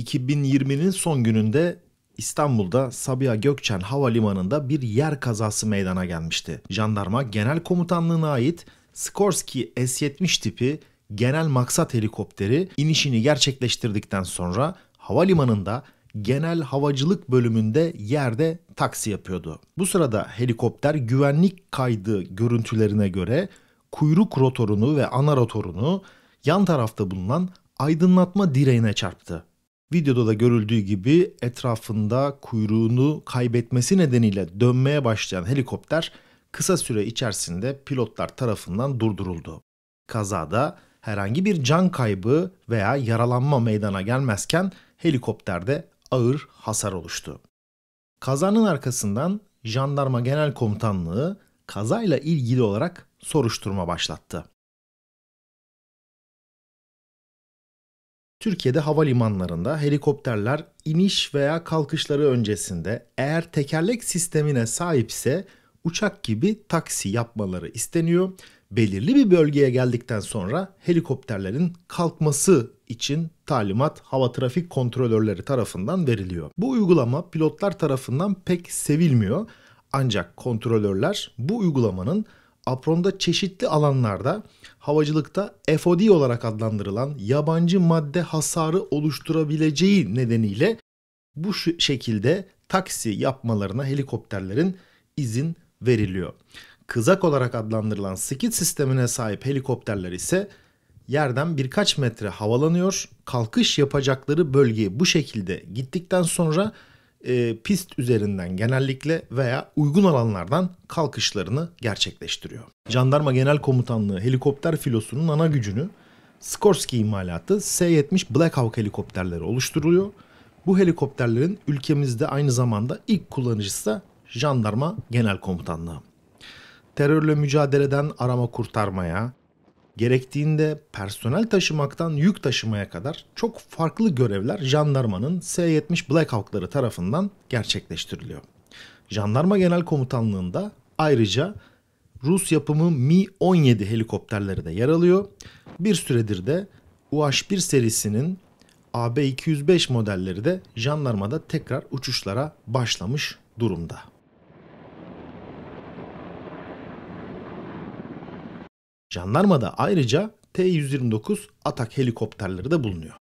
2020'nin son gününde İstanbul'da Sabiha Gökçen Havalimanı'nda bir yer kazası meydana gelmişti. Jandarma Genel Komutanlığı'na ait Skorsky S-70 tipi genel maksat helikopteri inişini gerçekleştirdikten sonra havalimanında genel havacılık bölümünde yerde taksi yapıyordu. Bu sırada helikopter güvenlik kaydı görüntülerine göre kuyruk rotorunu ve ana rotorunu yan tarafta bulunan aydınlatma direğine çarptı. Videoda da görüldüğü gibi etrafında kuyruğunu kaybetmesi nedeniyle dönmeye başlayan helikopter kısa süre içerisinde pilotlar tarafından durduruldu. Kazada herhangi bir can kaybı veya yaralanma meydana gelmezken helikopterde ağır hasar oluştu. Kazanın arkasından Jandarma Genel Komutanlığı kazayla ilgili olarak soruşturma başlattı. Türkiye'de havalimanlarında helikopterler iniş veya kalkışları öncesinde eğer tekerlek sistemine sahipse uçak gibi taksi yapmaları isteniyor. Belirli bir bölgeye geldikten sonra helikopterlerin kalkması için talimat hava trafik kontrolörleri tarafından veriliyor. Bu uygulama pilotlar tarafından pek sevilmiyor. Ancak kontrolörler bu uygulamanın Apron'da çeşitli alanlarda havacılıkta FOD olarak adlandırılan yabancı madde hasarı oluşturabileceği nedeniyle bu şekilde taksi yapmalarına helikopterlerin izin veriliyor. Kızak olarak adlandırılan skid sistemine sahip helikopterler ise yerden birkaç metre havalanıyor. Kalkış yapacakları bölgeye bu şekilde gittikten sonra e, pist üzerinden genellikle veya uygun alanlardan kalkışlarını gerçekleştiriyor. Jandarma Genel Komutanlığı helikopter filosunun ana gücünü Skorsky imalatı S-70 Black Hawk helikopterleri oluşturuyor. Bu helikopterlerin ülkemizde aynı zamanda ilk kullanıcısı da Jandarma Genel Komutanlığı. Terörle mücadeleden arama kurtarmaya, gerektiğinde personel taşımaktan yük taşımaya kadar çok farklı görevler jandarmanın S-70 Black Hawk'ları tarafından gerçekleştiriliyor. Jandarma Genel Komutanlığı'nda ayrıca Rus yapımı Mi-17 helikopterleri de yer alıyor. Bir süredir de UH-1 serisinin AB-205 modelleri de jandarmada tekrar uçuşlara başlamış durumda. Jandarmada ayrıca T-129 atak helikopterleri de bulunuyor.